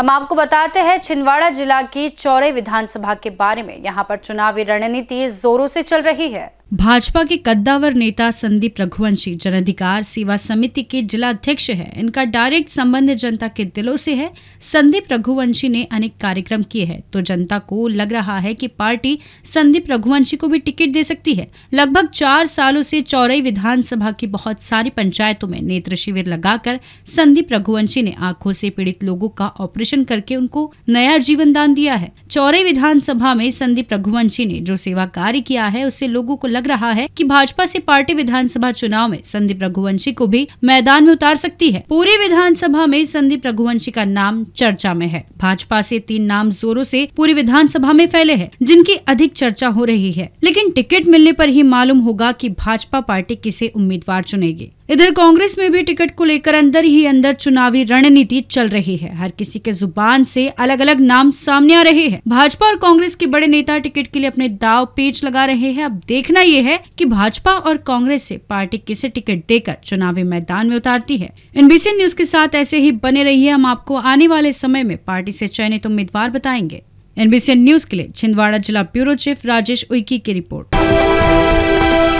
हम आपको बताते हैं छिंदवाड़ा जिला की चौरे विधानसभा के बारे में यहाँ पर चुनावी रणनीति जोरों से चल रही है भाजपा के कद्दावर नेता संदीप रघुवंशी जन अधिकार सेवा समिति के जिला अध्यक्ष है इनका डायरेक्ट संबंध जनता के दिलों से है संदीप रघुवंशी ने अनेक कार्यक्रम किए हैं तो जनता को लग रहा है कि पार्टी संदीप रघुवंशी को भी टिकट दे सकती है लगभग चार सालों से चौरई विधानसभा की बहुत सारी पंचायतों में नेत्र शिविर लगाकर संदीप रघुवंशी ने आंखों से पीड़ित लोगों का ऑपरेशन करके उनको नया जीवन दान दिया है चौरई विधानसभा में संदीप रघुवंशी ने जो सेवा कार्य किया है उससे लोगों को लग रहा है कि भाजपा से पार्टी विधानसभा चुनाव में संदीप रघुवंशी को भी मैदान में उतार सकती है पूरी विधानसभा में संदीप रघुवंशी का नाम चर्चा में है भाजपा से तीन नाम जोरों से पूरी विधानसभा में फैले हैं जिनकी अधिक चर्चा हो रही है लेकिन टिकट मिलने पर ही मालूम होगा कि भाजपा पार्टी किसे उम्मीदवार चुनेगी इधर कांग्रेस में भी टिकट को लेकर अंदर ही अंदर चुनावी रणनीति चल रही है हर किसी के जुबान से अलग अलग नाम सामने आ रहे हैं भाजपा और कांग्रेस के बड़े नेता टिकट के लिए अपने दाव पेच लगा रहे हैं अब देखना यह है कि भाजपा और कांग्रेस से पार्टी किसे टिकट देकर चुनावी मैदान में उतारती है एनबीसी न्यूज के साथ ऐसे ही बने रही हम आपको आने वाले समय में पार्टी से चयनित उम्मीदवार बताएंगे एनबीसी न्यूज के लिए छिंदवाड़ा जिला ब्यूरो चीफ राजेश उइकी की रिपोर्ट